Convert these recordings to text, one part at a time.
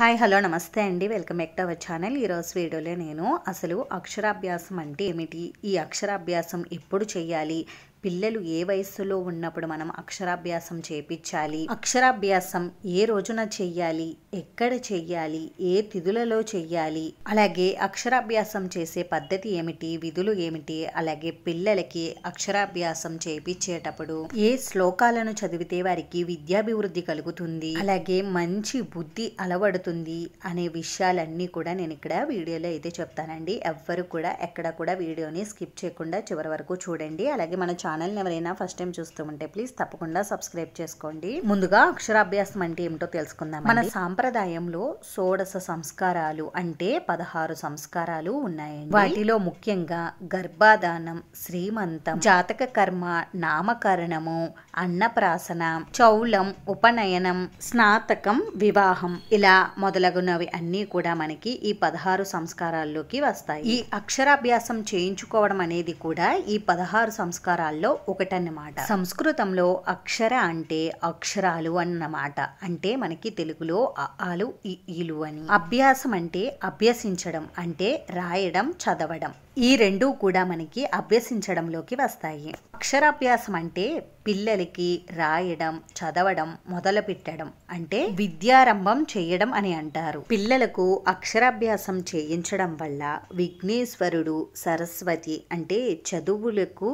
hi hello నమస్తే అండి welcome back to our channel ఈరోజు వీడియోలో నేను అసలు అక్షరాభ్యాసం అంటే ఏమిటి ఈ అక్షరాభ్యాసం ఎప్పుడు చేయాలి పిల్లలు ఏ వయస్సులో ఉన్నప్పుడు మనం అక్షరాభ్యాసం చేపించాలి అక్షరాభ్యాసం ఏ రోజున చెయ్యాలి ఎక్కడ చెయ్యాలి ఏ తిథులలో చెయ్యాలి అలాగే అక్షరాభ్యాసం చేసే పద్ధతి ఏమిటి విధులు ఏమిటి అలాగే పిల్లలకి అక్షరాభ్యాసం చేపించేటప్పుడు ఏ శ్లోకాలను చదివితే వారికి విద్యాభివృద్ధి కలుగుతుంది అలాగే మంచి బుద్ధి అలవడుతుంది అనే విషయాలన్నీ కూడా నేను ఇక్కడ వీడియోలో అయితే చెప్తానండి ఎవ్వరు కూడా ఎక్కడ కూడా వీడియోని స్కిప్ చేయకుండా చివరి వరకు చూడండి అలాగే మన ఛానల్ ఛానల్ని ఎవరైనా ఫస్ట్ టైం చూస్తూ ఉంటే ప్లీజ్ తప్పకుండా సబ్స్క్రైబ్ చేసుకోండి ముందుగా అక్షరాభ్యాసం అంటే ఏమిటో తెలుసుకుందాం మన సాంప్రదాయంలో షోడస సంస్కారాలు అంటే పదహారు సంస్కారాలు ఉన్నాయండి వాటిలో ముఖ్యంగా గర్భాధానం శ్రీమంతం జాతక కర్మ నామకరణము అన్నప్రాసన చౌలం ఉపనయనం స్నాతకం వివాహం ఇలా మొదలగునవి అన్నీ కూడా మనకి ఈ పదహారు సంస్కారాల్లోకి వస్తాయి ఈ అక్షరాభ్యాసం చేయించుకోవడం అనేది కూడా ఈ పదహారు సంస్కారాల్లో భాషల్లో ఒకటన్నమాట సంస్కృతంలో అక్షర అంటే అక్షరాలు అన్నమాట అంటే మనకి తెలుగులో ఆలు ఈలు అని అభ్యాసం అంటే అభ్యసించడం అంటే రాయడం చదవడం ఈ రెండూ కూడా మనకి అభ్యసించడంలోకి వస్తాయి అక్షరాభ్యాసం అంటే పిల్లలకి రాయడం చదవడం మొదలుపెట్టడం అంటే విద్యారంభం చేయడం అని అంటారు పిల్లలకు అక్షరాభ్యాసం చేయించడం వల్ల విఘ్నేశ్వరుడు సరస్వతి అంటే చదువులకు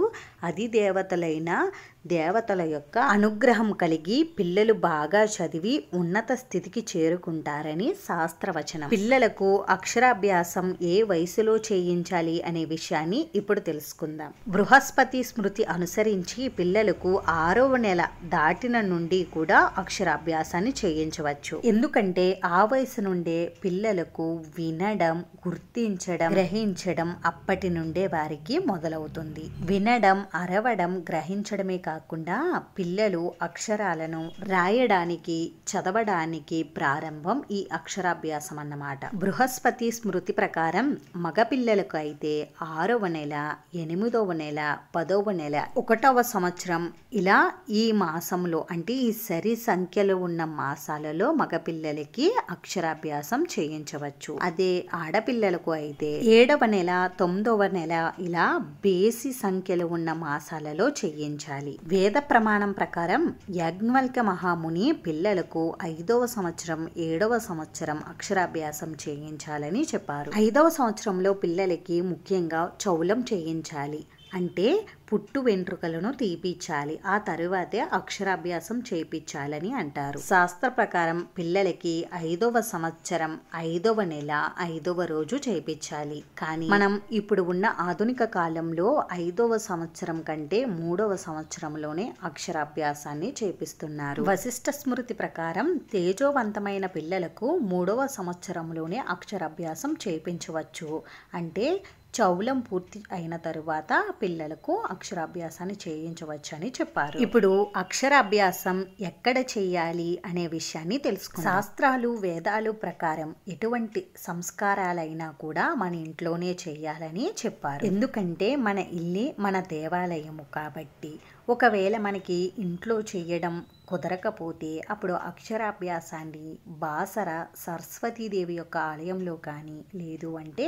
అధిదేవతలైన దేవతల యొక్క అనుగ్రహం కలిగి పిల్లలు బాగా చదివి ఉన్నత స్థితికి చేరుకుంటారని శాస్త్రవచనం పిల్లలకు అక్షరాభ్యాసం ఏ వయసులో చేయించాలి అనే విషయాన్ని ఇప్పుడు తెలుసుకుందాం బృహస్పతి స్మృతి అనుసరించి పిల్లలకు ఆరవ నెల దాటిన నుండి కూడా అక్షరాభ్యాసాన్ని చేయించవచ్చు ఎందుకంటే ఆ వయసు నుండే పిల్లలకు వినడం గుర్తించడం గ్రహించడం అప్పటి నుండే వారికి మొదలవుతుంది వినడం అరవడం గ్రహించడమే కాదు కాకుండా పిల్లలు అక్షరాలను రాయడానికి చదవడానికి ప్రారంభం ఈ అక్షరాభ్యాసం అన్నమాట బృహస్పతి స్మృతి ప్రకారం మగపిల్లలకు అయితే ఆరవ నెల ఎనిమిదవ నెల పదవ నెల ఒకటవ సంవత్సరం ఇలా ఈ మాసంలో అంటే ఈ సరి సంఖ్యలో ఉన్న మాసాలలో మగపిల్లలకి అక్షరాభ్యాసం చేయించవచ్చు అదే ఆడపిల్లలకు అయితే ఏడవ నెల తొమ్మిదవ నెల ఇలా బేసి సంఖ్యలో ఉన్న మాసాలలో చేయించాలి వేద ప్రమాణం ప్రకారం యాజ్ఞవల్క మహాముని పిల్లలకు ఐదవ సంవత్సరం ఏడవ సంవత్సరం అక్షరాభ్యాసం చేయించాలని చెప్పారు ఐదవ సంవత్సరంలో పిల్లలకి ముఖ్యంగా చౌలం చేయించాలి అంటే పుట్టు వెంట్రుకలను తీపిచ్చాలి ఆ తరువాతే అక్షరాభ్యాసం చేపించాలని అంటారు శాస్త్ర ప్రకారం పిల్లలకి ఐదవ సంవత్సరం ఐదవ నెల ఐదవ రోజు చేపించాలి కానీ మనం ఇప్పుడు ఉన్న ఆధునిక కాలంలో ఐదవ సంవత్సరం కంటే మూడవ సంవత్సరంలోనే అక్షరాభ్యాసాన్ని చేపిస్తున్నారు వశిష్ఠ స్మృతి ప్రకారం తేజోవంతమైన పిల్లలకు మూడవ సంవత్సరంలోనే అక్షరాభ్యాసం చేపించవచ్చు అంటే చౌలం పూర్తి అయిన తరువాత పిల్లలకు అక్షరాభ్యాసాన్ని చేయించవచ్చని చెప్పారు ఇప్పుడు అక్షరాభ్యాసం ఎక్కడ చేయాలి అనే విషయాన్ని తెలుసుకు శాస్త్రాలు వేదాలు ప్రకారం ఎటువంటి సంస్కారాలైనా కూడా మన ఇంట్లోనే చేయాలని చెప్పారు ఎందుకంటే మన ఇల్లే మన దేవాలయము కాబట్టి ఒకవేళ మనకి ఇంట్లో చేయడం కుదరకపోతే అప్పుడు అక్షరాభ్యాసాన్ని బాసర సరస్వతీదేవి యొక్క ఆలయంలో కానీ లేదు అంటే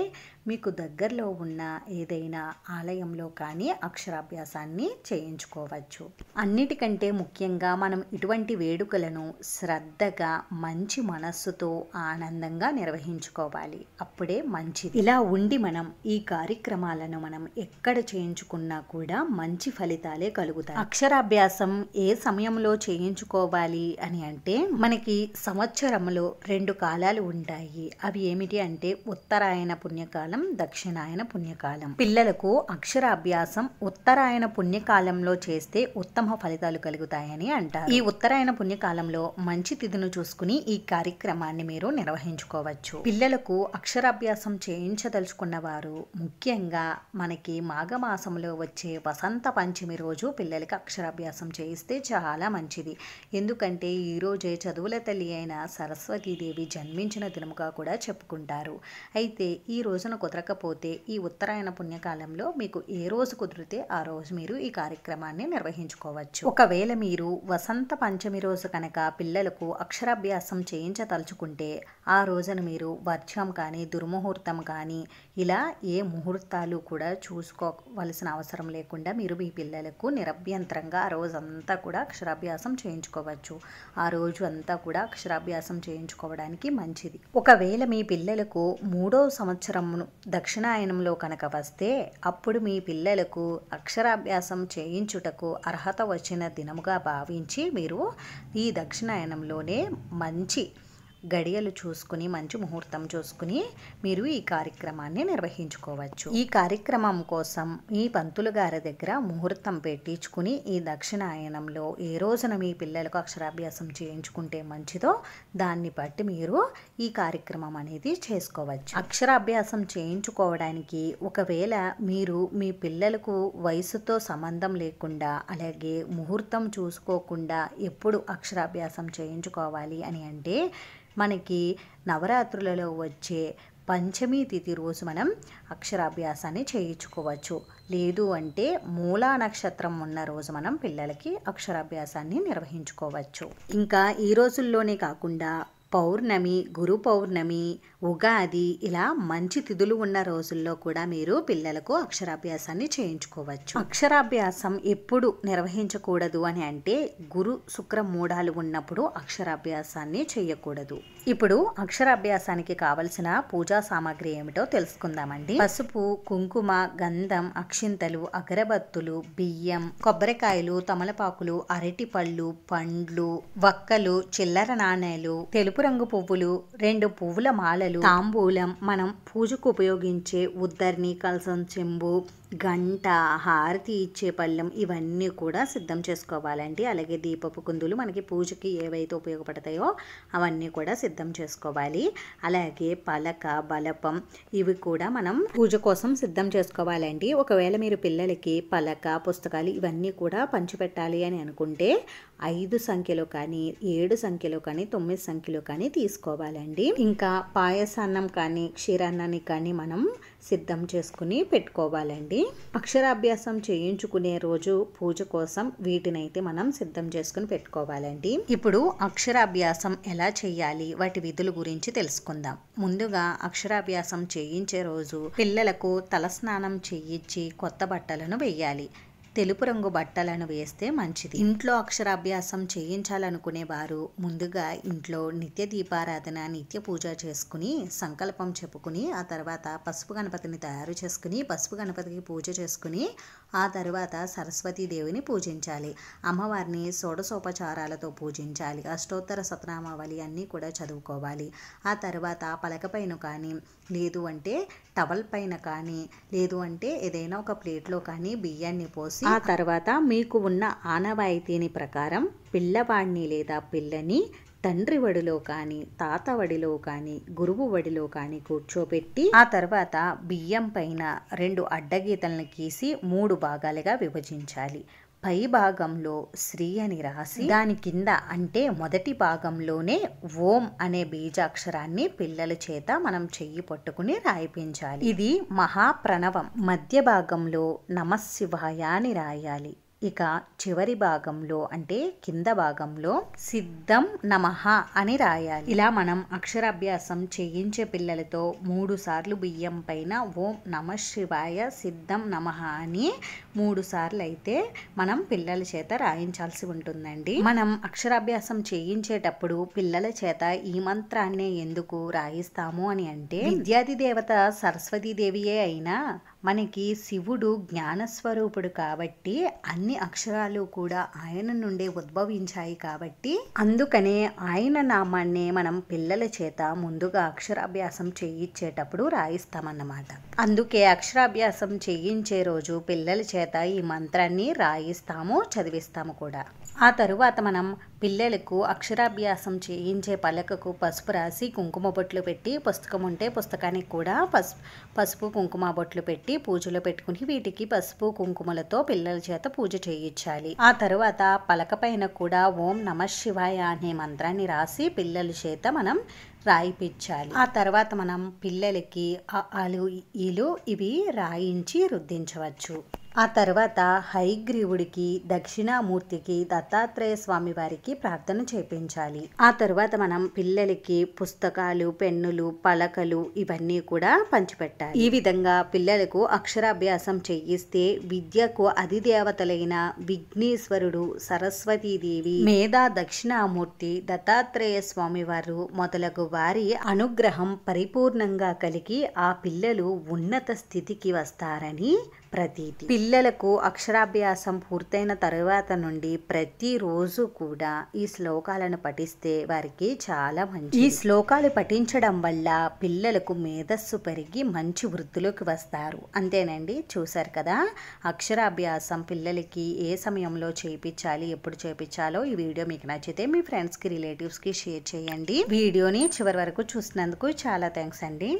మీకు దగ్గరలో ఉన్న ఏదైనా ఆలయంలో కానీ అక్షరాభ్యాసాన్ని చేయించుకోవచ్చు అన్నిటికంటే ముఖ్యంగా మనం ఇటువంటి వేడుకలను శ్రద్ధగా మంచి మనస్సుతో ఆనందంగా నిర్వహించుకోవాలి అప్పుడే మంచిది ఇలా ఉండి మనం ఈ కార్యక్రమాలను మనం ఎక్కడ చేయించుకున్నా కూడా మంచి ఫలితాలే కలుగుతాయి అక్షరాభ్యాసం ఏ సమయంలో చేయ ఎంచుకోవాలి అని అంటే మనకి సంవత్సరంలో రెండు కాలాలు ఉంటాయి అవి ఏమిటి అంటే ఉత్తరాయణ పుణ్యకాలం దక్షిణాయన పుణ్యకాలం పిల్లలకు అక్షరాభ్యాసం ఉత్తరాయణ పుణ్యకాలంలో చేస్తే ఉత్తమ ఫలితాలు కలుగుతాయని అంటారు ఈ ఉత్తరాయణ పుణ్యకాలంలో మంచి తిథిను చూసుకుని ఈ కార్యక్రమాన్ని మీరు నిర్వహించుకోవచ్చు పిల్లలకు అక్షరాభ్యాసం చేయించదలుచుకున్న వారు ముఖ్యంగా మనకి మాఘమాసంలో వచ్చే వసంత పంచమి రోజు పిల్లలకి అక్షరాభ్యాసం చేయిస్తే చాలా మంచిది ఎందుకంటే ఈరోజే చదువుల తల్లి అయిన సరస్వతీదేవి జన్మించిన దినముగా కూడా చెప్పుకుంటారు అయితే ఈ రోజున కుదరకపోతే ఈ ఉత్తరాయణ పుణ్యకాలంలో మీకు ఏ రోజు కుదిరితే ఆ రోజు మీరు ఈ కార్యక్రమాన్ని నిర్వహించుకోవచ్చు ఒకవేళ మీరు వసంత పంచమి రోజు కనుక పిల్లలకు అక్షరాభ్యాసం చేయించదలుచుకుంటే ఆ రోజున మీరు వర్షం కానీ దుర్ముహూర్తం కానీ ఇలా ఏ ముహూర్తాలు కూడా చూసుకోవలసిన అవసరం లేకుండా మీరు మీ పిల్లలకు నిరభ్యంతరంగా ఆ రోజంతా కూడా అక్షరాభ్యాసం చే చేయించుకోవచ్చు ఆ రోజు అంతా కూడా అక్షరాభ్యాసం చేయించుకోవడానికి మంచిది ఒకవేళ మీ పిల్లలకు మూడో సంవత్సరమును దక్షిణాయనంలో కనుక వస్తే అప్పుడు మీ పిల్లలకు అక్షరాభ్యాసం చేయించుటకు అర్హత వచ్చిన దినముగా భావించి మీరు ఈ దక్షిణాయనంలోనే మంచి గడియలు చూసుకుని మంచి ముహూర్తం చూసుకుని మీరు ఈ కార్యక్రమాన్ని నిర్వహించుకోవచ్చు ఈ కార్యక్రమం కోసం ఈ పంతులు గారి దగ్గర ముహూర్తం పెట్టించుకుని ఈ దక్షిణాయనంలో ఏ రోజున మీ పిల్లలకు అక్షరాభ్యాసం చేయించుకుంటే మంచిదో దాన్ని బట్టి మీరు ఈ కార్యక్రమం అనేది చేసుకోవచ్చు అక్షరాభ్యాసం చేయించుకోవడానికి ఒకవేళ మీరు మీ పిల్లలకు వయసుతో సంబంధం లేకుండా అలాగే ముహూర్తం చూసుకోకుండా ఎప్పుడు అక్షరాభ్యాసం చేయించుకోవాలి అని అంటే మనకి నవరాత్రులలో వచ్చే పంచమీ తిథి రోజు మనం అక్షరాభ్యాసాన్ని చేయించుకోవచ్చు లేదు అంటే మూలా నక్షత్రం ఉన్న రోజు మనం పిల్లలకి అక్షరాభ్యాసాన్ని నిర్వహించుకోవచ్చు ఇంకా ఈ రోజుల్లోనే కాకుండా పౌర్ణమి గురు పౌర్ణమి ఉగాది ఇలా మంచి తిథులు ఉన్న రోజుల్లో కూడా మీరు పిల్లలకు అక్షరాభ్యాసాన్ని చేయించుకోవచ్చు అక్షరాభ్యాసం ఎప్పుడు నిర్వహించకూడదు అని అంటే గురు శుక్ర మూఢాలు ఉన్నప్పుడు అక్షరాభ్యాసాన్ని చేయకూడదు ఇప్పుడు అక్షరాభ్యాసానికి కావలసిన పూజా సామాగ్రి ఏమిటో తెలుసుకుందామండి పసుపు కుంకుమ గంధం అక్షింతలు అగరబత్తులు బియ్యం కొబ్బరికాయలు తమలపాకులు అరటిపళ్ళు పండ్లు వక్కలు చిల్లర నాణేలు తెలుపు తెలుపు రంగు పువ్వులు రెండు పువ్వుల మాలలు తాంబూలం మనం పూజకు ఉపయోగించే ఉద్దర్ని కలసం చెంబు గంట హారతి ఇచ్చే పళ్ళెం ఇవన్నీ కూడా సిద్ధం చేసుకోవాలండి అలాగే దీపపు కుందులు మనకి పూజకి ఏవైతే ఉపయోగపడతాయో అవన్నీ కూడా సిద్ధం చేసుకోవాలి అలాగే పలక బలపం ఇవి కూడా మనం పూజ కోసం సిద్ధం చేసుకోవాలండి ఒకవేళ మీరు పిల్లలకి పలక పుస్తకాలు ఇవన్నీ కూడా పంచిపెట్టాలి అని అనుకుంటే ఐదు సంఖ్యలో కానీ ఏడు సంఖ్యలో కానీ తొమ్మిది సంఖ్యలో కానీ తీసుకోవాలండి ఇంకా పాయసాన్నం కానీ క్షీరాన్నాన్ని కానీ మనం సిద్ధం చేసుకుని పెట్టుకోవాలండి అక్షరాభ్యాసం చేయించుకునే రోజు పూజ కోసం వీటినైతే మనం సిద్ధం చేసుకుని పెట్టుకోవాలండి ఇప్పుడు అక్షరాభ్యాసం ఎలా చేయాలి వాటి విధుల గురించి తెలుసుకుందాం ముందుగా అక్షరాభ్యాసం చేయించే రోజు పిల్లలకు తలస్నానం చేయించి కొత్త బట్టలను వేయాలి తెలుపు రంగు బట్టలను వేస్తే మంచిది ఇంట్లో అక్షరాభ్యాసం చేయించాలనుకునే వారు ముందుగా ఇంట్లో నిత్య దీపారాధన నిత్య పూజ చేసుకుని సంకల్పం చెప్పుకుని ఆ తర్వాత పసుపు గణపతిని తయారు చేసుకుని పసుపు గణపతికి పూజ చేసుకుని ఆ తర్వాత సరస్వతీదేవిని పూజించాలి అమ్మవారిని షోడసోపచారాలతో పూజించాలి అష్టోత్తర సతనామావళి అన్నీ కూడా చదువుకోవాలి ఆ తర్వాత పలకపైన కానీ లేదు అంటే టవల్ పైన కానీ లేదు అంటే ఏదైనా ఒక ప్లేట్లో కానీ బియ్యాన్ని పోసి ఆ తర్వాత మీకు ఉన్న ఆనవాయితీని ప్రకారం పిల్లవాడిని లేదా పిల్లని తండ్రి వడిలో కానీ తాత వడిలో కానీ గురువు వడిలో కానీ కూర్చోబెట్టి ఆ తర్వాత బియ్యం పైన రెండు అడ్డగీతలను గీసి మూడు భాగాలుగా విభజించాలి పై భాగంలో శ్రీ అని రాసి దాని కింద అంటే మొదటి భాగంలోనే ఓం అనే బీజాక్షరాన్ని పిల్లల చేత మనం చెయ్యి పట్టుకుని రాయిపించాలి ఇది మహాప్రణవం మధ్య భాగంలో నమశివాయ అని రాయాలి ఇక చివరి భాగంలో అంటే కింద భాగంలో సిద్ధం నమః అని రాయాలి ఇలా మనం అక్షరాభ్యాసం చేయించే పిల్లలతో మూడు సార్లు బియ్యం పైన ఓం నమ శివాయ సిద్ధం నమః అని మూడు సార్లు అయితే మనం పిల్లల చేత రాయించాల్సి ఉంటుందండి మనం అక్షరాభ్యాసం చేయించేటప్పుడు పిల్లల చేత ఈ మంత్రాన్నే ఎందుకు రాయిస్తాము అని అంటే విద్యాది దేవత సరస్వతీ దేవియే అయినా మనకి శివుడు జ్ఞానస్వరూపుడు కాబట్టి అన్ని అక్షరాలు కూడా ఆయన నుండే ఉద్భవించాయి కాబట్టి అందుకనే ఆయన నామాన్నే మనం పిల్లల చేత ముందుగా అక్షరాభ్యాసం చేయించేటప్పుడు రాయిస్తామన్నమాట అందుకే అక్షరాభ్యాసం చేయించే రోజు పిల్లల చేత ఈ మంత్రాన్ని రాయిస్తాము చదివిస్తాము కూడా ఆ తరువాత మనం పిల్లలకు అక్షరాభ్యాసం చేయించే పలకకు పసుపు రాసి కుంకుమ బొట్లు పెట్టి పుస్తకం ఉంటే పుస్తకానికి కూడా పసుపు పసుపు కుంకుమ బొట్లు పెట్టి పూజలో పెట్టుకుని వీటికి పసుపు కుంకుమలతో పిల్లల చేత పూజ చేయించాలి ఆ తరువాత పలక పైన కూడా ఓం నమ శివాయ అనే మంత్రాన్ని రాసి పిల్లల చేత మనం రాయిపించాలి ఆ తర్వాత మనం పిల్లలకి ఆలు ఈలు ఇవి రాయించి రుద్దించవచ్చు ఆ తర్వాత హైగ్రీవుడికి దక్షిణామూర్తికి దత్తాత్రేయ స్వామి వారికి ప్రార్థన చేపించాలి ఆ తర్వాత మనం పిల్లలకి పుస్తకాలు పెన్నులు పలకలు ఇవన్నీ కూడా పంచిపెట్టాలి ఈ విధంగా పిల్లలకు అక్షరాభ్యాసం చేయిస్తే విద్యకు అధిదేవతలైన విఘ్నేశ్వరుడు సరస్వతీదేవి మేధా దక్షిణామూర్తి దత్తాత్రేయ స్వామి వారు మొదలగు వారి అనుగ్రహం పరిపూర్ణంగా కలిగి ఆ పిల్లలు ఉన్నత స్థితికి వస్తారని ప్రతీది పిల్లలకు అక్షరాభ్యాసం పూర్తయిన తరువాత నుండి ప్రతిరోజు కూడా ఈ శ్లోకాలను పఠిస్తే వారికి చాలా మంచి ఈ శ్లోకాలు పఠించడం వల్ల పిల్లలకు మేధస్సు పెరిగి మంచి వృద్ధిలోకి వస్తారు అంతేనండి చూశారు కదా అక్షరాభ్యాసం పిల్లలకి ఏ సమయంలో చేయించాలి ఎప్పుడు చేయించాలో ఈ వీడియో మీకు నచ్చితే మీ ఫ్రెండ్స్కి రిలేటివ్స్కి షేర్ చేయండి వీడియోని చివరి వరకు చూసినందుకు చాలా థ్యాంక్స్ అండి